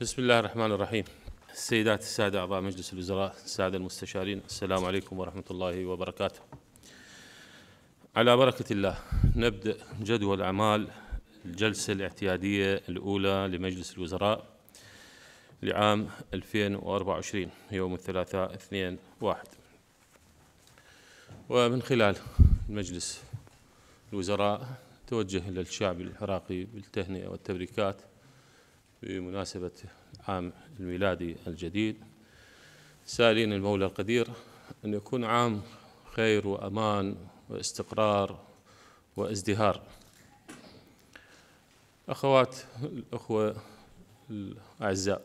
بسم الله الرحمن الرحيم السيدات السادة أعضاء مجلس الوزراء السادة المستشارين السلام عليكم ورحمة الله وبركاته على بركة الله نبدأ جدول أعمال الجلسة الاعتيادية الأولى لمجلس الوزراء لعام 2024 يوم الثلاثاء 2 1 ومن خلال مجلس الوزراء توجه إلى الشعب العراقي بالتهنئة والتبريكات بمناسبة عام الميلادي الجديد سائلين المولى القدير أن يكون عام خير وأمان واستقرار وازدهار أخوات الأخوة الأعزاء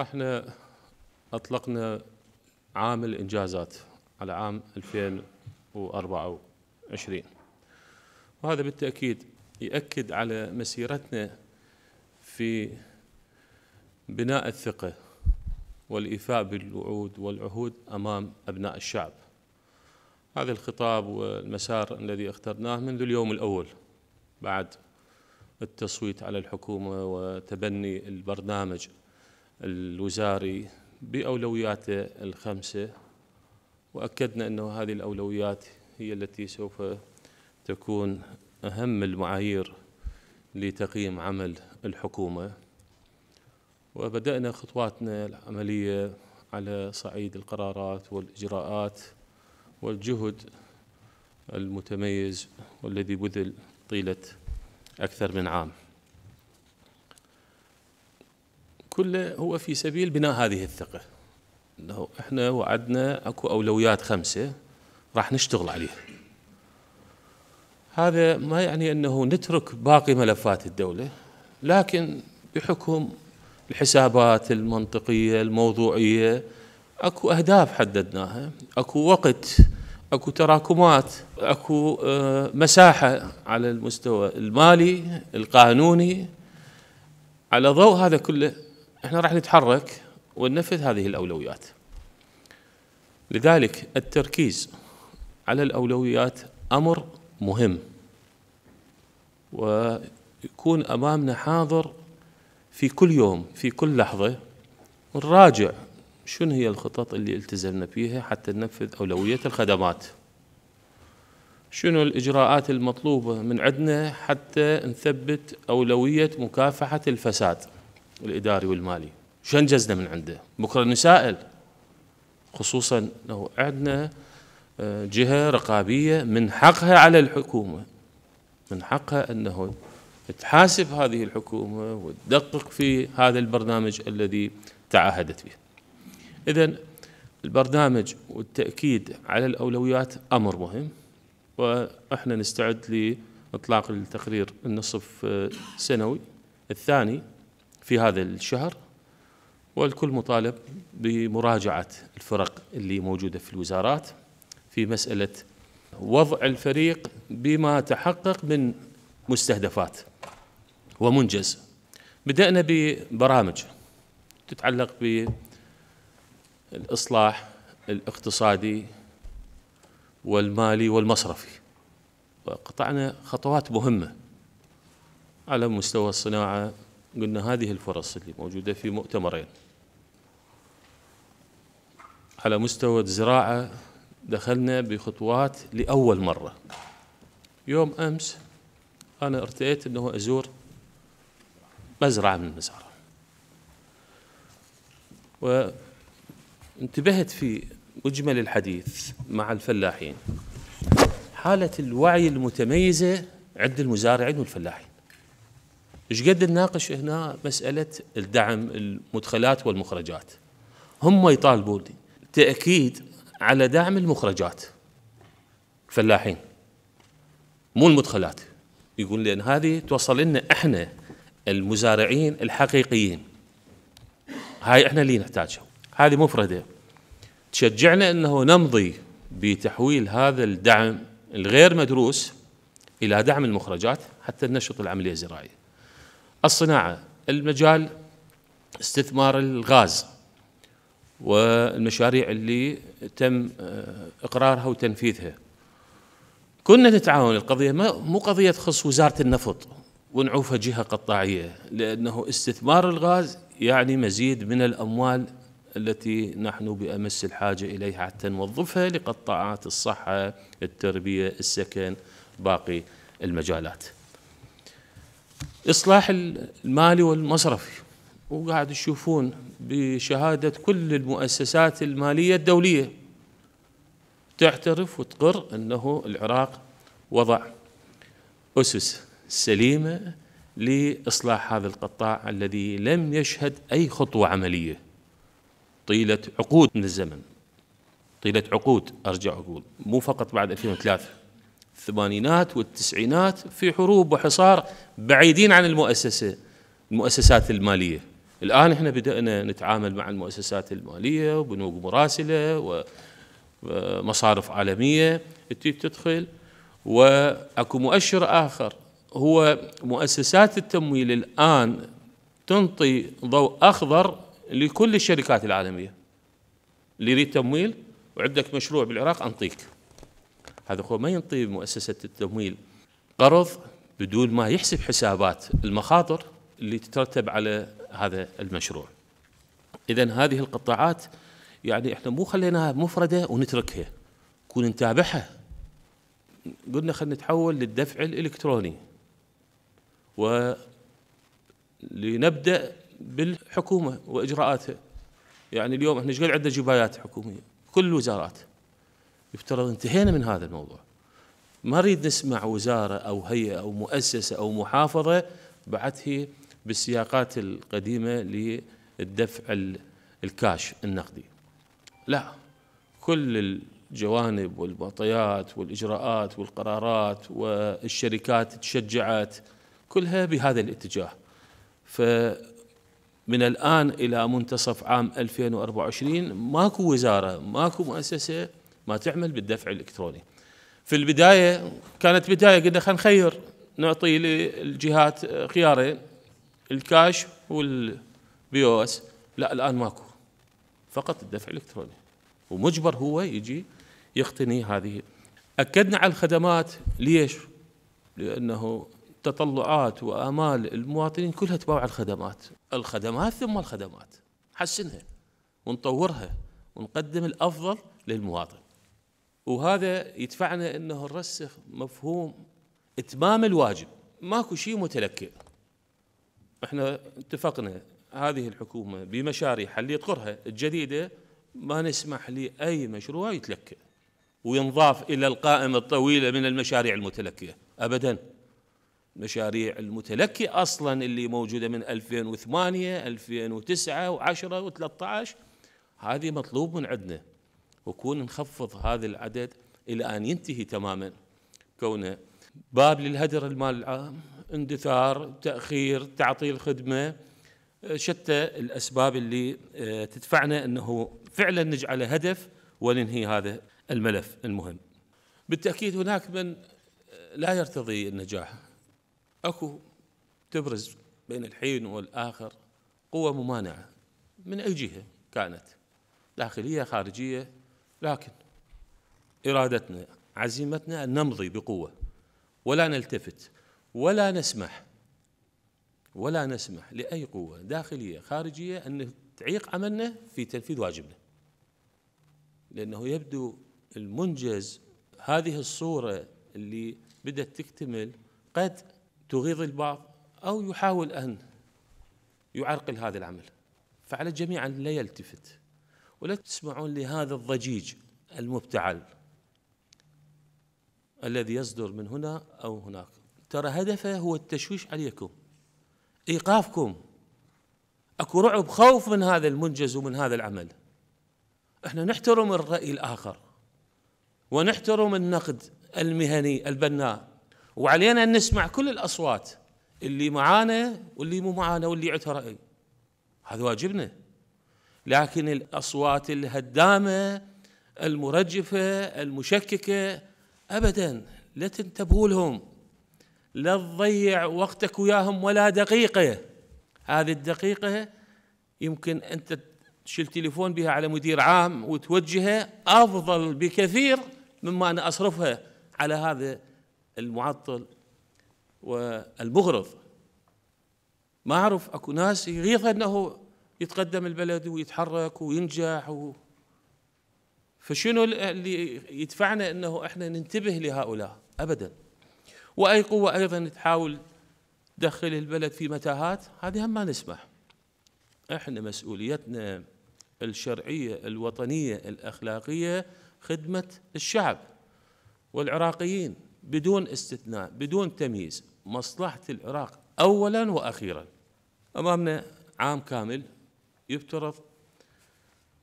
احنا أطلقنا عام الإنجازات على عام 2024 وهذا بالتأكيد يأكد على مسيرتنا في بناء الثقة والإيفاء بالوعود والعهود أمام أبناء الشعب هذا الخطاب والمسار الذي اخترناه منذ اليوم الأول بعد التصويت على الحكومة وتبني البرنامج الوزاري بأولوياته الخمسة وأكدنا أن هذه الأولويات هي التي سوف تكون أهم المعايير لتقييم عمل الحكومة وبدأنا خطواتنا العملية على صعيد القرارات والإجراءات والجهد المتميز والذي بذل طيلة أكثر من عام كله هو في سبيل بناء هذه الثقة أنه إحنا وعدنا أكو أولويات خمسة راح نشتغل عليها هذا ما يعني أنه نترك باقي ملفات الدولة لكن بحكم الحسابات المنطقية الموضوعية اكو اهداف حددناها اكو وقت اكو تراكمات اكو آه، مساحه على المستوى المالي القانوني على ضوء هذا كله احنا راح نتحرك وننفذ هذه الاولويات لذلك التركيز على الاولويات امر مهم و يكون امامنا حاضر في كل يوم في كل لحظه نراجع شنو هي الخطط اللي التزمنا فيها حتى ننفذ اولويه الخدمات شنو الاجراءات المطلوبه من عندنا حتى نثبت اولويه مكافحه الفساد الاداري والمالي شو انجزنا من عنده بكره نسائل خصوصا لو عندنا آه، جهه رقابيه من حقها على الحكومه من حقها انه تحاسب هذه الحكومة وتدقق في هذا البرنامج الذي تعهدت به إذا البرنامج والتأكيد على الأولويات أمر مهم وإحنا نستعد لإطلاق التقرير النصف آه، سنوي الثاني في هذا الشهر والكل مطالب بمراجعة الفرق اللي موجودة في الوزارات في مسألة وضع الفريق بما تحقق من مستهدفات ومنجز بدأنا ببرامج تتعلق بالإصلاح الاقتصادي والمالي والمصرفي وقطعنا خطوات مهمة على مستوى الصناعة قلنا هذه الفرص اللي موجودة في مؤتمرين على مستوى الزراعة دخلنا بخطوات لأول مرة يوم أمس أنا ارتأيت أنه أزور مزرعة من المزارع وانتبهت في مجمل الحديث مع الفلاحين حالة الوعي المتميزة عند المزارعين والفلاحين ايش قد نناقش هنا مسألة الدعم المدخلات والمخرجات هم يطالبون تأكيد على دعم المخرجات الفلاحين مو المدخلات يقول لأن هذه توصل لنا إحنا المزارعين الحقيقيين هاي احنا اللي نحتاجها هذه مفردة تشجعنا انه نمضي بتحويل هذا الدعم الغير مدروس الى دعم المخرجات حتى ننشط العملية الزراعية الصناعة المجال استثمار الغاز والمشاريع اللي تم آه، اقرارها وتنفيذها كنا نتعاون القضيه مو قضيه تخص وزاره النفط ونعوفها جهة قطاعية لأنه استثمار الغاز يعني مزيد من الأموال التي نحن بأمس الحاجة إليها حتى نوظفها لقطاعات الصحة التربية السكن باقي المجالات إصلاح المالي والمصرفي وقاعد تشوفون بشهادة كل المؤسسات المالية الدولية تعترف وتقر أنه العراق وضع أسس سليمه لاصلاح هذا القطاع الذي لم يشهد اي خطوه عمليه طيله عقود من الزمن طيله عقود ارجع اقول مو فقط بعد 2003 الثمانينات والتسعينات في حروب وحصار بعيدين عن المؤسسه المؤسسات الماليه الان احنا بدانا نتعامل مع المؤسسات الماليه وبنوك مراسله ومصارف عالميه تدخل واكو مؤشر اخر هو مؤسسات التمويل الآن تنطي ضوء أخضر لكل الشركات العالمية اللي يريد تمويل وعندك مشروع بالعراق أنطيك هذا هو ما ينطي مؤسسة التمويل قرض بدون ما يحسب حسابات المخاطر اللي تترتب على هذا المشروع إذا هذه القطاعات يعني احنا مو خليناها مفردة ونتركها كون نتابعها قلنا خلينا نتحول للدفع الإلكتروني ولنبدأ بالحكومة وإجراءاتها يعني اليوم احنا ايش قاعد عندنا جبايات حكومية كل الوزارات يفترض انتهينا من هذا الموضوع ما نريد نسمع وزارة أو هيئة أو مؤسسة أو محافظة هي بالسياقات القديمة للدفع الكاش النقدي لا كل الجوانب والمعطيات والإجراءات والقرارات والشركات تشجعت كلها بهذا الاتجاه فمن الآن إلى منتصف عام 2024 ماكو وزارة ماكو مؤسسة ما تعمل بالدفع الإلكتروني في البداية كانت بداية قلنا خلينا نخير نعطي للجهات خيارين الكاش والبي او اس لا الآن ماكو فقط الدفع الإلكتروني ومجبر هو يجي يقتني هذه أكدنا على الخدمات ليش؟ لأنه تطلعات وامال المواطنين كلها تباوع الخدمات، الخدمات ثم الخدمات، حسنها ونطورها ونقدم الافضل للمواطن. وهذا يدفعنا انه نرسخ مفهوم اتمام الواجب، ماكو شيء متلكئ. احنا اتفقنا هذه الحكومه بمشاريعها اللي تقرها الجديده ما نسمح لاي مشروع يتلكئ وينضاف الى القائمه الطويله من المشاريع المتلكئه ابدا المشاريع المتلكي أصلا اللي موجودة من 2008 2009 و10 و13 هذه مطلوب من عندنا وكون نخفض هذا العدد إلى أن ينتهي تماما كونه باب للهدر المال العام اندثار تأخير تعطيل خدمة شتى الأسباب اللي آه، تدفعنا أنه فعلا نجعل هدف وننهي هذا الملف المهم بالتأكيد هناك من آه، لا يرتضي النجاح اكو تبرز بين الحين والاخر قوه ممانعه من اي جهه كانت داخليه خارجيه لكن ارادتنا عزيمتنا ان نمضي بقوه ولا نلتفت ولا نسمح ولا نسمح لاي قوه داخليه خارجيه ان تعيق عملنا في تنفيذ واجبنا لانه يبدو المنجز هذه الصوره اللي بدات تكتمل قد تغيظ البعض أو يحاول أن يعرقل هذا العمل فعلى الجميع أن لا يلتفت ولا تسمعون لهذا الضجيج المبتعل الذي يصدر من هنا أو هناك ترى هدفه هو التشويش عليكم إيقافكم أكو رعب خوف من هذا المنجز ومن هذا العمل احنا نحترم الرأي الآخر ونحترم النقد المهني البناء وعلينا ان نسمع كل الاصوات اللي معانا واللي مو معانا واللي عندها راي هذا واجبنا لكن الاصوات الهدامه المرجفه المشككه ابدا لا تنتبهوا لهم لا تضيع وقتك وياهم ولا دقيقه هذه الدقيقه يمكن انت تشيل تليفون بها على مدير عام وتوجهه افضل بكثير مما انا اصرفها على هذا المعطل والمغرض ما أعرف أكو ناس يغيظ أنه يتقدم البلد ويتحرك وينجح و فشنو اللي يدفعنا أنه إحنا ننتبه لهؤلاء أبدا وأي قوة أيضا تحاول تدخل البلد في متاهات هذه هم ما نسمح إحنا مسؤوليتنا الشرعية الوطنية الأخلاقية خدمة الشعب والعراقيين بدون استثناء بدون تمييز مصلحة العراق أولا وأخيرا أمامنا عام كامل يفترض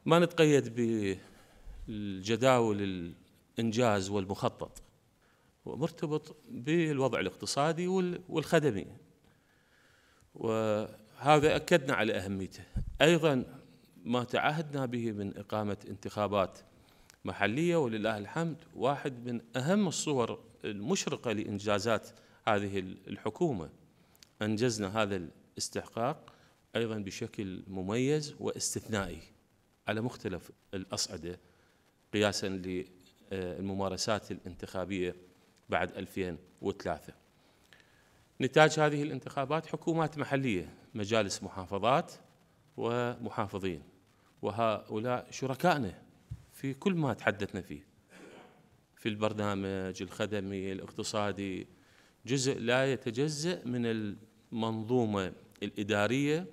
ما نتقيد بالجداول الإنجاز والمخطط ومرتبط بالوضع الاقتصادي والخدمي وهذا أكدنا على أهميته أيضا ما تعهدنا به من إقامة انتخابات محلية ولله الحمد واحد من أهم الصور المشرقة لإنجازات هذه الحكومة أنجزنا هذا الاستحقاق أيضا بشكل مميز واستثنائي على مختلف الأصعدة قياسا للممارسات الانتخابية بعد 2003 نتاج هذه الانتخابات حكومات محلية مجالس محافظات ومحافظين وهؤلاء شركائنا في كل ما تحدثنا فيه في البرنامج الخدمي الاقتصادي جزء لا يتجزأ من المنظومة الإدارية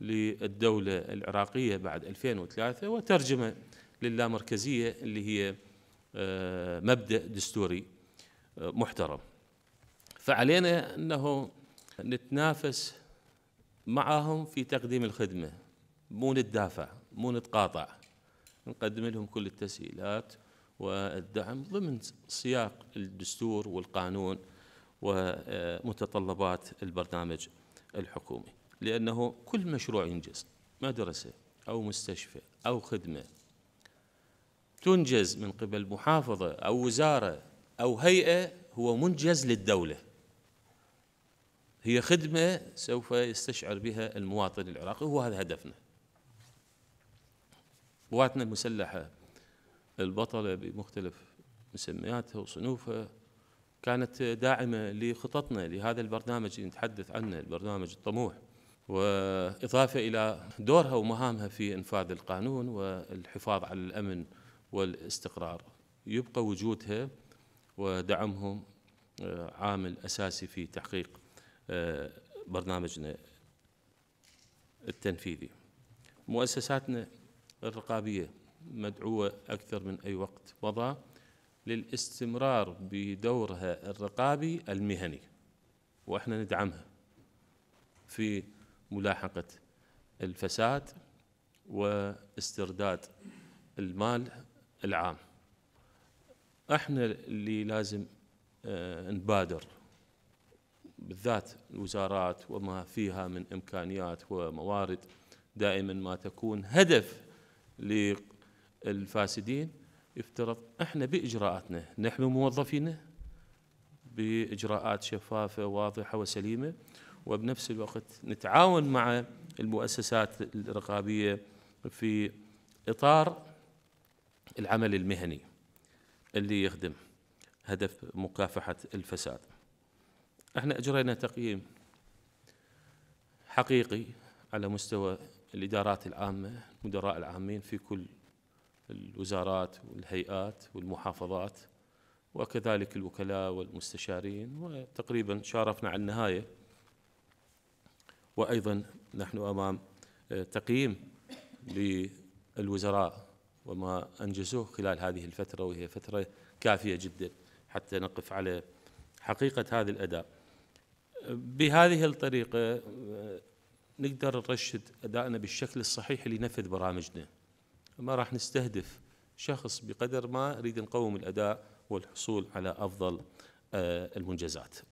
للدولة العراقية بعد 2003 وترجمة للامركزية اللي هي آه، مبدأ دستوري آه، محترم فعلينا أنه نتنافس معهم في تقديم الخدمة مو نتدافع مو نتقاطع نقدم لهم كل التسهيلات والدعم ضمن سياق الدستور والقانون ومتطلبات البرنامج الحكومي لأنه كل مشروع ينجز مدرسة أو مستشفى أو خدمة تنجز من قبل محافظة أو وزارة أو هيئة هو منجز للدولة هي خدمة سوف يستشعر بها المواطن العراقي وهو هذا هدفنا قواتنا المسلحة البطلة بمختلف مسمياتها وصنوفها كانت داعمة لخططنا لهذا البرنامج اللي نتحدث عنه البرنامج الطموح وإضافة إلى دورها ومهامها في إنفاذ القانون والحفاظ على الأمن والاستقرار يبقى وجودها ودعمهم آه، عامل أساسي في تحقيق آه، برنامجنا التنفيذي مؤسساتنا الرقابية مدعوة أكثر من أي وقت مضى للاستمرار بدورها الرقابي المهني وإحنا ندعمها في ملاحقة الفساد واسترداد المال العام احنا اللي لازم اه نبادر بالذات الوزارات وما فيها من امكانيات وموارد دائما ما تكون هدف الفاسدين يفترض احنا باجراءاتنا نحمي موظفينا باجراءات شفافه واضحه وسليمه وبنفس الوقت نتعاون مع المؤسسات الرقابيه في اطار العمل المهني اللي يخدم هدف مكافحه الفساد. احنا اجرينا تقييم حقيقي على مستوى الادارات العامه، المدراء العامين في كل الوزارات والهيئات والمحافظات وكذلك الوكلاء والمستشارين وتقريبا شارفنا على النهاية وأيضا نحن أمام آه، تقييم للوزراء وما أنجزوه خلال هذه الفترة وهي فترة كافية جدا حتى نقف على حقيقة هذا الأداء بهذه الطريقة آه، نقدر نرشد أدائنا بالشكل الصحيح لنفذ برامجنا ما راح نستهدف شخص بقدر ما نريد نقوم الاداء والحصول على افضل آه، المنجزات